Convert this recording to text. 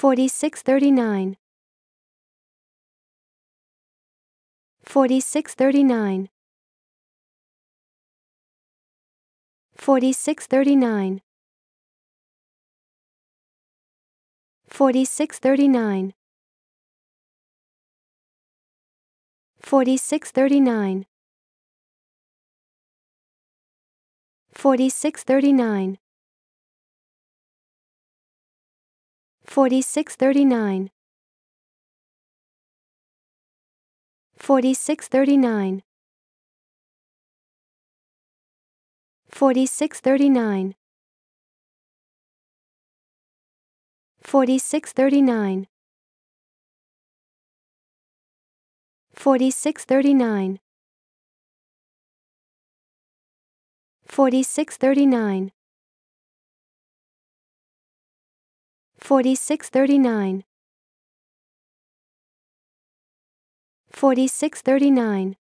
4639 4639 4639 4639 4639 4639 4639 4639 4639 4639 4639 4639 4639 4639